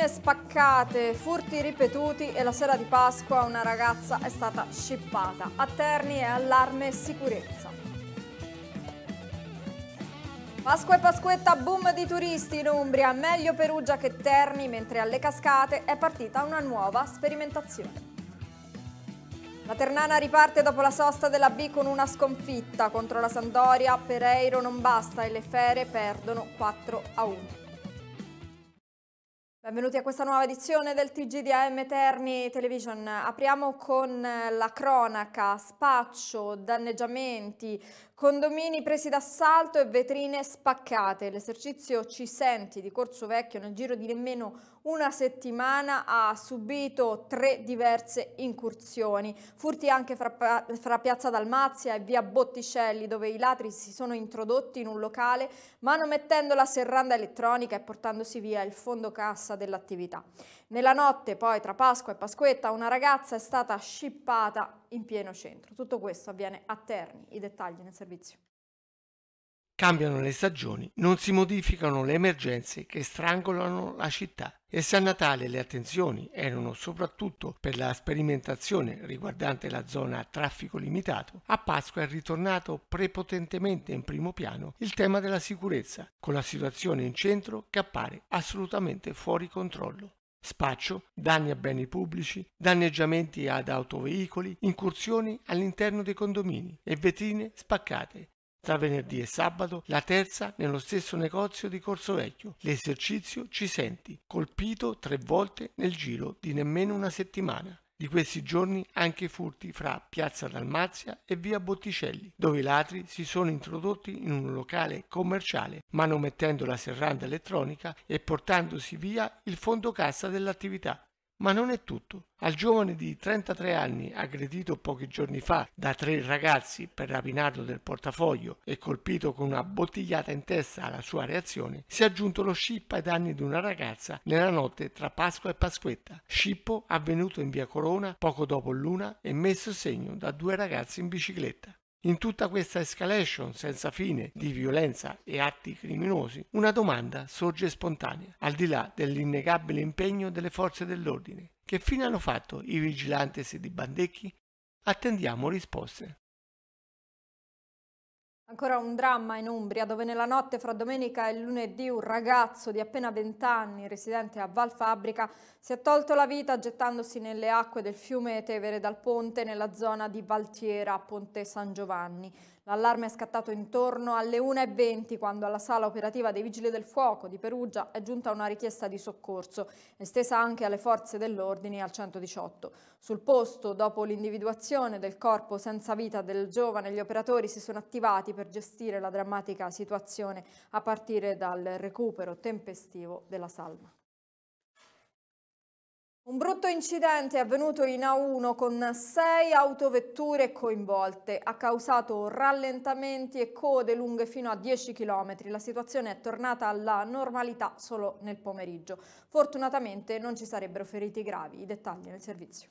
vetrine spaccate, furti ripetuti e la sera di Pasqua una ragazza è stata scippata. A Terni è allarme sicurezza. Pasqua e Pasquetta, boom di turisti in Umbria, meglio Perugia che Terni, mentre alle cascate è partita una nuova sperimentazione. La Ternana riparte dopo la sosta della B con una sconfitta contro la Sandoria, Pereiro non basta e le Fere perdono 4 a 1. Benvenuti a questa nuova edizione del TG di AM Terni Television. Apriamo con la cronaca, spaccio, danneggiamenti, Condomini presi d'assalto e vetrine spaccate. L'esercizio Ci Senti di Corso Vecchio nel giro di nemmeno una settimana ha subito tre diverse incursioni. Furti anche fra, fra Piazza Dalmazia e Via Botticelli dove i ladri si sono introdotti in un locale manomettendo la serranda elettronica e portandosi via il fondo cassa dell'attività. Nella notte poi tra Pasqua e Pasquetta una ragazza è stata scippata in pieno centro. Tutto questo avviene a Terni, i dettagli nel servizio. Cambiano le stagioni, non si modificano le emergenze che strangolano la città. E se a Natale le attenzioni erano soprattutto per la sperimentazione riguardante la zona a traffico limitato, a Pasqua è ritornato prepotentemente in primo piano il tema della sicurezza, con la situazione in centro che appare assolutamente fuori controllo. Spaccio, danni a beni pubblici, danneggiamenti ad autoveicoli, incursioni all'interno dei condomini e vetrine spaccate. Tra venerdì e sabato la terza nello stesso negozio di Corso Vecchio. L'esercizio ci senti, colpito tre volte nel giro di nemmeno una settimana. Di questi giorni anche i furti fra Piazza Dalmazia e Via Botticelli, dove i ladri si sono introdotti in un locale commerciale, manomettendo la serranda elettronica e portandosi via il fondo cassa dell'attività. Ma non è tutto. Al giovane di 33 anni, aggredito pochi giorni fa da tre ragazzi per rapinarlo del portafoglio e colpito con una bottigliata in testa alla sua reazione, si è aggiunto lo scippo ai danni di una ragazza nella notte tra Pasqua e Pasquetta. Scippo avvenuto in via Corona poco dopo l'una e messo segno da due ragazzi in bicicletta. In tutta questa escalation senza fine di violenza e atti criminosi, una domanda sorge spontanea, al di là dell'innegabile impegno delle forze dell'ordine. Che fine hanno fatto i vigilantes di Bandecchi? Attendiamo risposte. Ancora un dramma in Umbria dove nella notte fra domenica e lunedì un ragazzo di appena 20 anni residente a Val Fabbrica si è tolto la vita gettandosi nelle acque del fiume Tevere dal ponte nella zona di Valtiera a Ponte San Giovanni. L'allarme è scattato intorno alle 1.20 quando alla sala operativa dei Vigili del Fuoco di Perugia è giunta una richiesta di soccorso, estesa anche alle forze dell'ordine al 118. Sul posto, dopo l'individuazione del corpo senza vita del giovane, gli operatori si sono attivati per gestire la drammatica situazione a partire dal recupero tempestivo della salma. Un brutto incidente è avvenuto in A1 con sei autovetture coinvolte. Ha causato rallentamenti e code lunghe fino a 10 km. La situazione è tornata alla normalità solo nel pomeriggio. Fortunatamente non ci sarebbero feriti gravi. I dettagli nel servizio.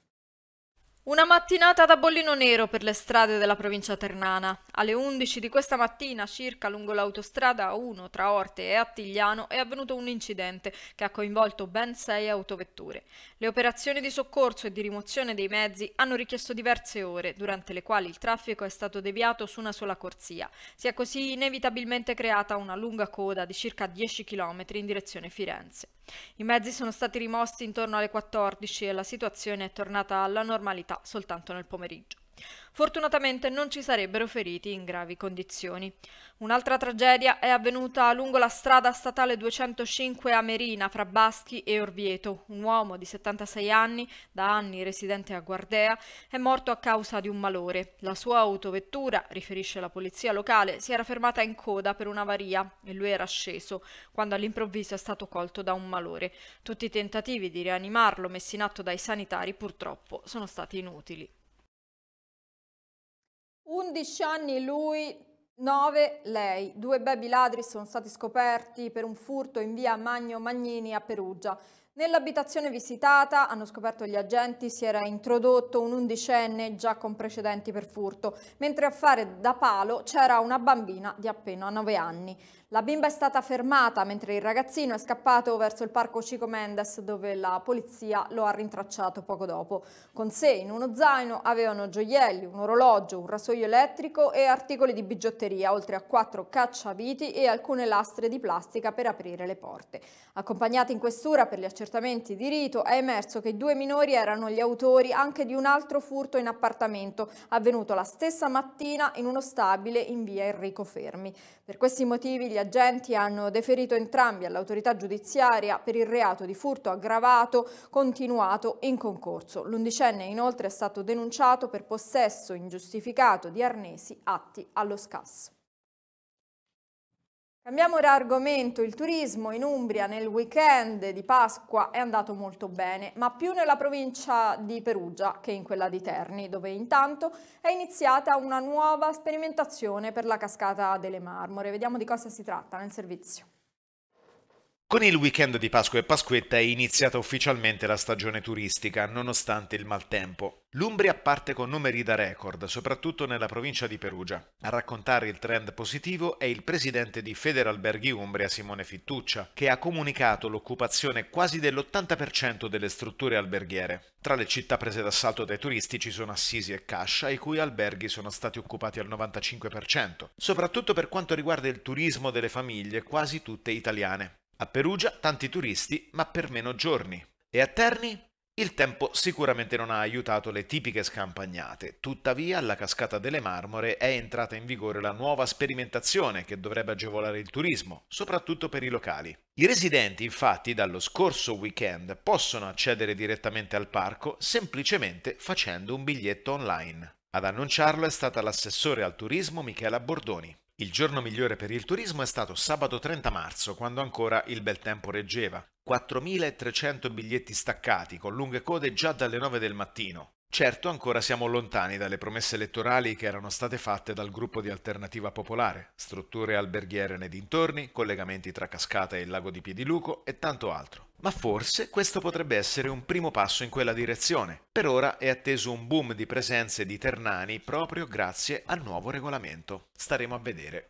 Una mattinata da bollino nero per le strade della provincia ternana. Alle 11 di questa mattina, circa lungo l'autostrada 1 tra Orte e Attigliano, è avvenuto un incidente che ha coinvolto ben sei autovetture. Le operazioni di soccorso e di rimozione dei mezzi hanno richiesto diverse ore, durante le quali il traffico è stato deviato su una sola corsia. Si è così inevitabilmente creata una lunga coda di circa 10 km in direzione Firenze. I mezzi sono stati rimossi intorno alle 14 e la situazione è tornata alla normalità soltanto nel pomeriggio. Fortunatamente non ci sarebbero feriti in gravi condizioni. Un'altra tragedia è avvenuta lungo la strada statale 205 a Merina fra Baschi e Orvieto. Un uomo di 76 anni, da anni residente a Guardea, è morto a causa di un malore. La sua autovettura, riferisce la polizia locale, si era fermata in coda per un'avaria e lui era sceso quando all'improvviso è stato colto da un malore. Tutti i tentativi di rianimarlo messi in atto dai sanitari purtroppo sono stati inutili. 11 anni lui, 9 lei. Due baby ladri sono stati scoperti per un furto in via Magno Magnini a Perugia. Nell'abitazione visitata, hanno scoperto gli agenti, si era introdotto un undicenne già con precedenti per furto, mentre a fare da palo c'era una bambina di appena 9 anni. La bimba è stata fermata mentre il ragazzino è scappato verso il parco Cico Mendes dove la polizia lo ha rintracciato poco dopo. Con sé in uno zaino avevano gioielli, un orologio, un rasoio elettrico e articoli di bigiotteria, oltre a quattro cacciaviti e alcune lastre di plastica per aprire le porte. Accompagnati in questura per gli accertamenti di rito è emerso che i due minori erano gli autori anche di un altro furto in appartamento avvenuto la stessa mattina in uno stabile in via Enrico Fermi. Per questi motivi gli agenti hanno deferito entrambi all'autorità giudiziaria per il reato di furto aggravato continuato in concorso. L'undicenne inoltre è stato denunciato per possesso ingiustificato di arnesi atti allo scasso. Cambiamo ora argomento, il turismo in Umbria nel weekend di Pasqua è andato molto bene, ma più nella provincia di Perugia che in quella di Terni, dove intanto è iniziata una nuova sperimentazione per la cascata delle Marmore. Vediamo di cosa si tratta nel servizio. Con il weekend di Pasqua e Pasquetta è iniziata ufficialmente la stagione turistica, nonostante il maltempo. L'Umbria parte con numeri da record, soprattutto nella provincia di Perugia. A raccontare il trend positivo è il presidente di Federalberghi Umbria, Simone Fittuccia, che ha comunicato l'occupazione quasi dell'80% delle strutture alberghiere. Tra le città prese d'assalto dai turisti ci sono Assisi e Cascia, i cui alberghi sono stati occupati al 95%, soprattutto per quanto riguarda il turismo delle famiglie, quasi tutte italiane. A Perugia tanti turisti, ma per meno giorni. E a Terni? Il tempo sicuramente non ha aiutato le tipiche scampagnate, tuttavia alla Cascata delle Marmore è entrata in vigore la nuova sperimentazione che dovrebbe agevolare il turismo, soprattutto per i locali. I residenti infatti dallo scorso weekend possono accedere direttamente al parco semplicemente facendo un biglietto online. Ad annunciarlo è stata l'assessore al turismo Michela Bordoni. Il giorno migliore per il turismo è stato sabato 30 marzo, quando ancora il bel tempo reggeva. 4.300 biglietti staccati, con lunghe code già dalle 9 del mattino. Certo, ancora siamo lontani dalle promesse elettorali che erano state fatte dal gruppo di Alternativa Popolare, strutture alberghiere nei dintorni, collegamenti tra Cascata e il lago di Piediluco e tanto altro. Ma forse questo potrebbe essere un primo passo in quella direzione. Per ora è atteso un boom di presenze di ternani proprio grazie al nuovo regolamento. Staremo a vedere.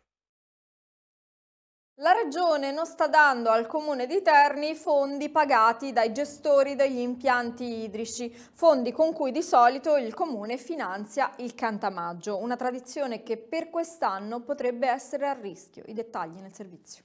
La Regione non sta dando al Comune di Terni i fondi pagati dai gestori degli impianti idrici, fondi con cui di solito il Comune finanzia il cantamaggio, una tradizione che per quest'anno potrebbe essere a rischio. I dettagli nel servizio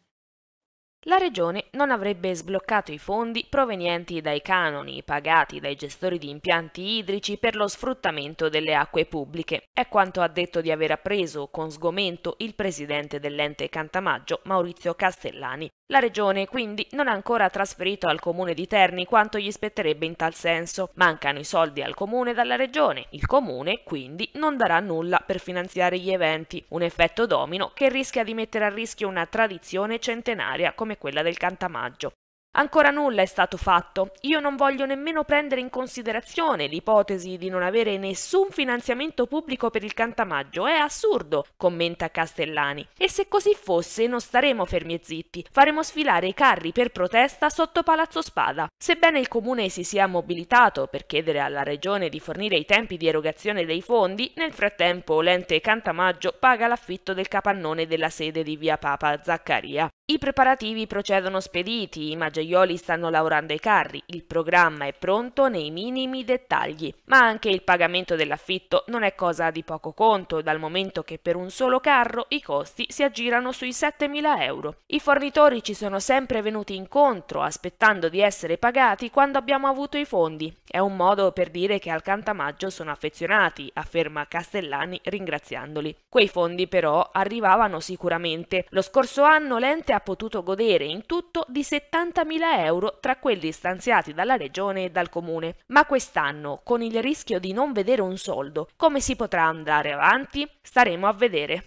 la Regione non avrebbe sbloccato i fondi provenienti dai canoni pagati dai gestori di impianti idrici per lo sfruttamento delle acque pubbliche. È quanto ha detto di aver appreso con sgomento il presidente dell'ente Cantamaggio, Maurizio Castellani. La Regione quindi non ha ancora trasferito al Comune di Terni quanto gli spetterebbe in tal senso. Mancano i soldi al Comune dalla Regione. Il Comune quindi non darà nulla per finanziare gli eventi, un effetto domino che rischia di mettere a rischio una tradizione centenaria come quella del cantamaggio. Ancora nulla è stato fatto. Io non voglio nemmeno prendere in considerazione l'ipotesi di non avere nessun finanziamento pubblico per il cantamaggio. È assurdo, commenta Castellani. E se così fosse non staremo fermi e zitti. Faremo sfilare i carri per protesta sotto Palazzo Spada. Sebbene il comune si sia mobilitato per chiedere alla regione di fornire i tempi di erogazione dei fondi, nel frattempo l'ente Cantamaggio paga l'affitto del capannone della sede di via Papa Zaccaria. I preparativi procedono spediti, i maggiori Roglioli stanno lavorando ai carri, il programma è pronto nei minimi dettagli. Ma anche il pagamento dell'affitto non è cosa di poco conto, dal momento che per un solo carro i costi si aggirano sui 7.000 euro. I fornitori ci sono sempre venuti incontro, aspettando di essere pagati quando abbiamo avuto i fondi. È un modo per dire che al Cantamaggio sono affezionati, afferma Castellani ringraziandoli. Quei fondi però arrivavano sicuramente. Lo scorso anno l'ente ha potuto godere in tutto di 70.000 euro tra quelli stanziati dalla Regione e dal Comune. Ma quest'anno, con il rischio di non vedere un soldo, come si potrà andare avanti? Staremo a vedere.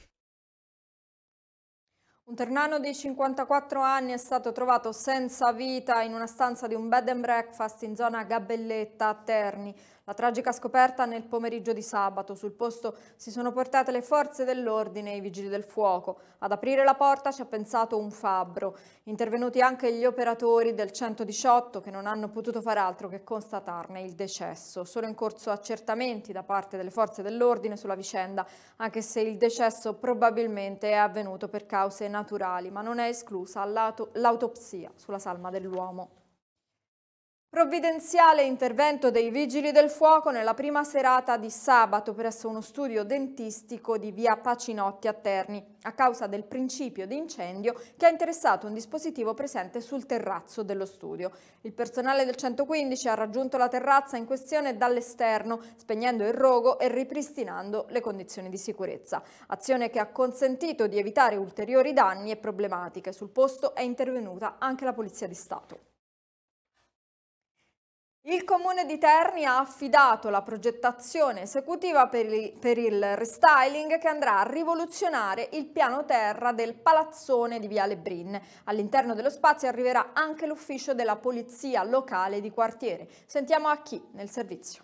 Un ternano di 54 anni è stato trovato senza vita in una stanza di un bed and breakfast in zona Gabelletta a Terni. La tragica scoperta nel pomeriggio di sabato. Sul posto si sono portate le forze dell'ordine e i vigili del fuoco. Ad aprire la porta ci ha pensato un fabbro. Intervenuti anche gli operatori del 118 che non hanno potuto far altro che constatarne il decesso. Sono in corso accertamenti da parte delle forze dell'ordine sulla vicenda, anche se il decesso probabilmente è avvenuto per cause naturali, ma non è esclusa l'autopsia sulla salma dell'uomo. Provvidenziale intervento dei Vigili del Fuoco nella prima serata di sabato presso uno studio dentistico di via Pacinotti a Terni, a causa del principio di incendio che ha interessato un dispositivo presente sul terrazzo dello studio. Il personale del 115 ha raggiunto la terrazza in questione dall'esterno, spegnendo il rogo e ripristinando le condizioni di sicurezza. Azione che ha consentito di evitare ulteriori danni e problematiche. Sul posto è intervenuta anche la Polizia di Stato. Il Comune di Terni ha affidato la progettazione esecutiva per il, restyling che andrà a rivoluzionare il piano terra del palazzone di Viale Brin. All'interno dello spazio arriverà anche l'ufficio della polizia locale di quartiere. Sentiamo a chi nel servizio.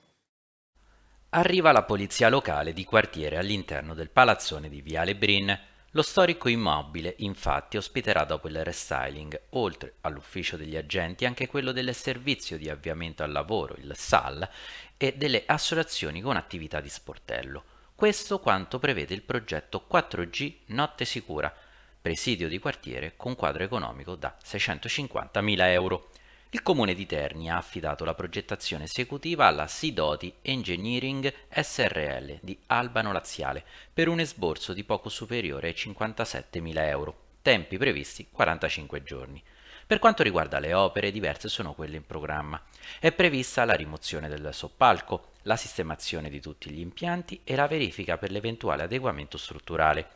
Arriva la polizia locale di quartiere all'interno del palazzone di Viale Brin lo storico immobile infatti ospiterà dopo il restyling, oltre all'ufficio degli agenti, anche quello del servizio di avviamento al lavoro, il SAL, e delle associazioni con attività di sportello. Questo quanto prevede il progetto 4G Notte Sicura, presidio di quartiere con quadro economico da 650.000 euro. Il comune di Terni ha affidato la progettazione esecutiva alla Sidoti Engineering SRL di Albano Laziale per un esborso di poco superiore ai 57.000 euro, tempi previsti 45 giorni. Per quanto riguarda le opere, diverse sono quelle in programma. È prevista la rimozione del soppalco, la sistemazione di tutti gli impianti e la verifica per l'eventuale adeguamento strutturale.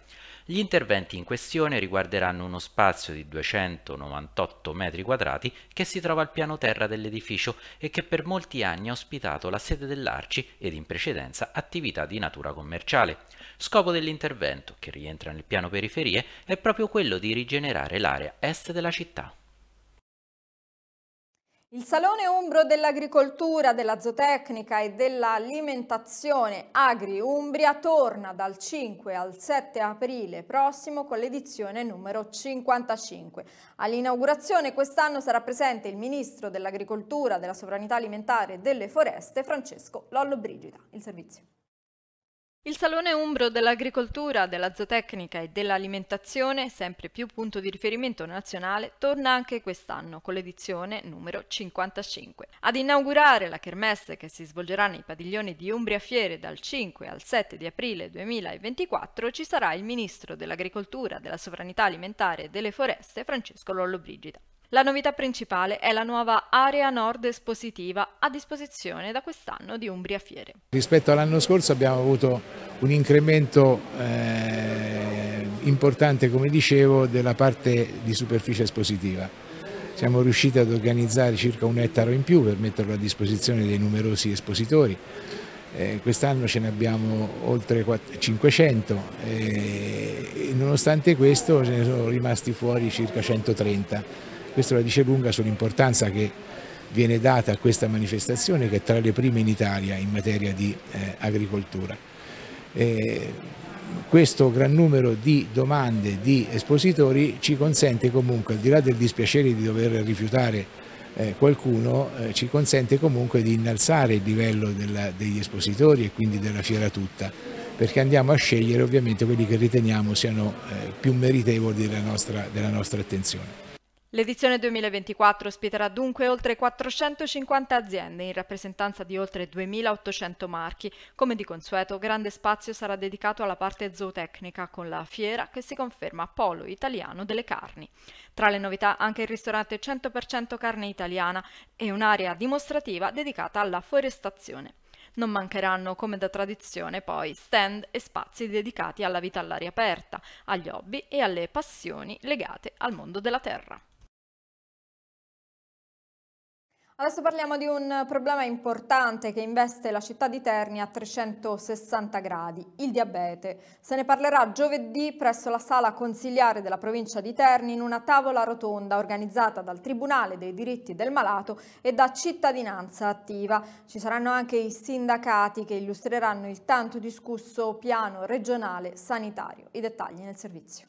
Gli interventi in questione riguarderanno uno spazio di 298 m2 che si trova al piano terra dell'edificio e che per molti anni ha ospitato la sede dell'Arci ed in precedenza attività di natura commerciale. Scopo dell'intervento, che rientra nel piano periferie, è proprio quello di rigenerare l'area est della città. Il Salone Umbro dell'Agricoltura, della Zootecnica e dell'Alimentazione Agri Umbria torna dal 5 al 7 aprile prossimo con l'edizione numero 55. All'inaugurazione quest'anno sarà presente il Ministro dell'Agricoltura, della Sovranità Alimentare e delle Foreste, Francesco Lollobrigida. Il servizio. Il Salone Umbro dell'Agricoltura, della Zootecnica e dell'Alimentazione, sempre più punto di riferimento nazionale, torna anche quest'anno con l'edizione numero 55. Ad inaugurare la kermesse che si svolgerà nei padiglioni di Umbria Fiere dal 5 al 7 di aprile 2024 ci sarà il Ministro dell'Agricoltura, della Sovranità Alimentare e delle Foreste Francesco Lollobrigida. La novità principale è la nuova area nord espositiva a disposizione da quest'anno di Umbria Fiere. Rispetto all'anno scorso abbiamo avuto un incremento eh, importante, come dicevo, della parte di superficie espositiva. Siamo riusciti ad organizzare circa un ettaro in più per metterlo a disposizione dei numerosi espositori. Eh, quest'anno ce ne abbiamo oltre 500 eh, e nonostante questo ce ne sono rimasti fuori circa 130 questo la dice lunga sull'importanza che viene data a questa manifestazione che è tra le prime in Italia in materia di eh, agricoltura. Eh, questo gran numero di domande di espositori ci consente comunque, al di là del dispiacere di dover rifiutare eh, qualcuno, eh, ci consente comunque di innalzare il livello della, degli espositori e quindi della fiera tutta, perché andiamo a scegliere ovviamente quelli che riteniamo siano eh, più meritevoli della nostra, della nostra attenzione. L'edizione 2024 ospiterà dunque oltre 450 aziende in rappresentanza di oltre 2.800 marchi. Come di consueto, grande spazio sarà dedicato alla parte zootecnica con la fiera che si conferma polo italiano delle carni. Tra le novità anche il ristorante 100% carne italiana e un'area dimostrativa dedicata alla forestazione. Non mancheranno, come da tradizione, poi stand e spazi dedicati alla vita all'aria aperta, agli hobby e alle passioni legate al mondo della terra. Adesso parliamo di un problema importante che investe la città di Terni a 360 gradi, il diabete. Se ne parlerà giovedì presso la sala consiliare della provincia di Terni in una tavola rotonda organizzata dal Tribunale dei diritti del malato e da Cittadinanza Attiva. Ci saranno anche i sindacati che illustreranno il tanto discusso piano regionale sanitario. I dettagli nel servizio.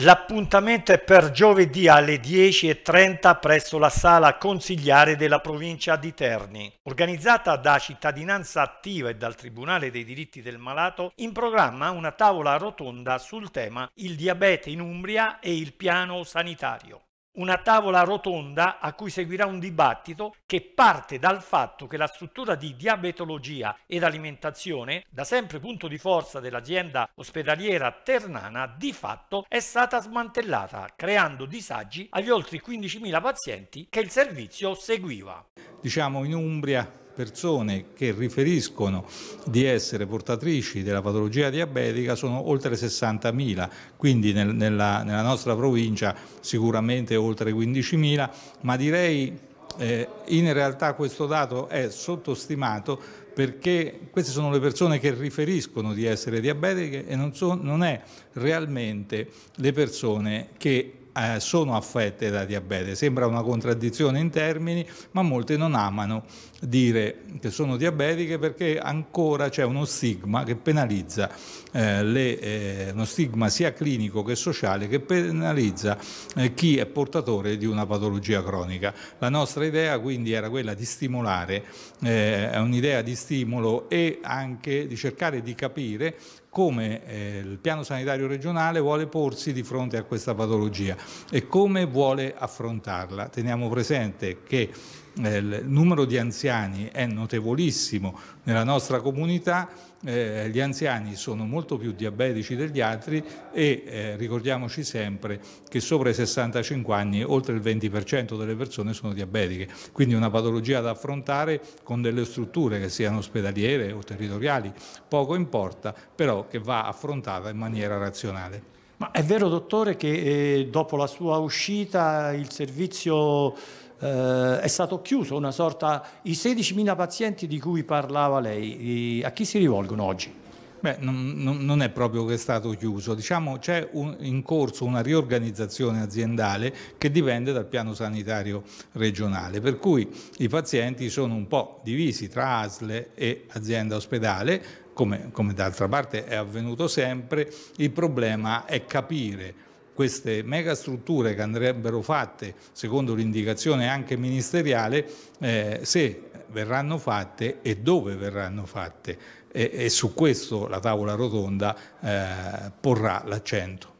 L'appuntamento è per giovedì alle 10.30 presso la sala consigliare della provincia di Terni, organizzata da Cittadinanza Attiva e dal Tribunale dei diritti del malato, in programma una tavola rotonda sul tema il diabete in Umbria e il piano sanitario una tavola rotonda a cui seguirà un dibattito che parte dal fatto che la struttura di diabetologia ed alimentazione, da sempre punto di forza dell'azienda ospedaliera ternana, di fatto è stata smantellata, creando disagi agli oltre 15.000 pazienti che il servizio seguiva. Diciamo in Umbria persone che riferiscono di essere portatrici della patologia diabetica sono oltre 60.000, quindi nel, nella, nella nostra provincia sicuramente oltre 15.000, ma direi eh, in realtà questo dato è sottostimato perché queste sono le persone che riferiscono di essere diabetiche e non, so, non è realmente le persone che eh, sono affette da diabete. Sembra una contraddizione in termini, ma molte non amano dire che sono diabetiche perché ancora c'è uno stigma che penalizza, eh, le, eh, uno stigma sia clinico che sociale che penalizza eh, chi è portatore di una patologia cronica. La nostra idea quindi era quella di stimolare, eh, è un'idea di stimolo e anche di cercare di capire come eh, il piano sanitario regionale vuole porsi di fronte a questa patologia e come vuole affrontarla. Teniamo presente che eh, il numero di anziani è notevolissimo nella nostra comunità, eh, gli anziani sono molto più diabetici degli altri e eh, ricordiamoci sempre che sopra i 65 anni oltre il 20% delle persone sono diabetiche, quindi una patologia da affrontare con delle strutture che siano ospedaliere o territoriali, poco importa, però che va affrontata in maniera razionale. Ma è vero dottore che eh, dopo la sua uscita il servizio eh, è stato chiuso, una sorta, i 16.000 pazienti di cui parlava lei, a chi si rivolgono oggi? Beh, non, non, è proprio che è stato chiuso, diciamo c'è in corso una riorganizzazione aziendale che dipende dal piano sanitario regionale, per cui i pazienti sono un po' divisi tra ASLE e azienda ospedale, come, come d'altra parte è avvenuto sempre, il problema è capire queste megastrutture che andrebbero fatte secondo l'indicazione anche ministeriale, eh, se verranno fatte e dove verranno fatte. E, e su questo la tavola rotonda eh, porrà l'accento.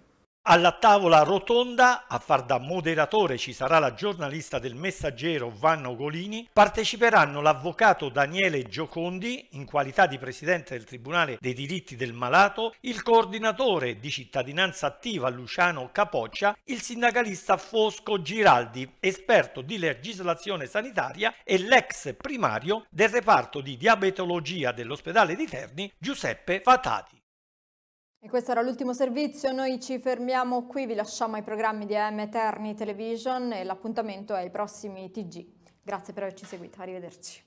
Alla tavola rotonda, a far da moderatore, ci sarà la giornalista del Messaggero Vanno Golini, parteciperanno l'avvocato Daniele Giocondi, in qualità di presidente del Tribunale dei diritti del malato, il coordinatore di cittadinanza attiva Luciano Capoccia, il sindacalista Fosco Giraldi, esperto di legislazione sanitaria e l'ex primario del reparto di diabetologia dell'ospedale di Terni Giuseppe Fatati. E questo era l'ultimo servizio, noi ci fermiamo qui, vi lasciamo ai programmi di AM Eterni Television e l'appuntamento è ai prossimi TG. Grazie per averci seguito, arrivederci.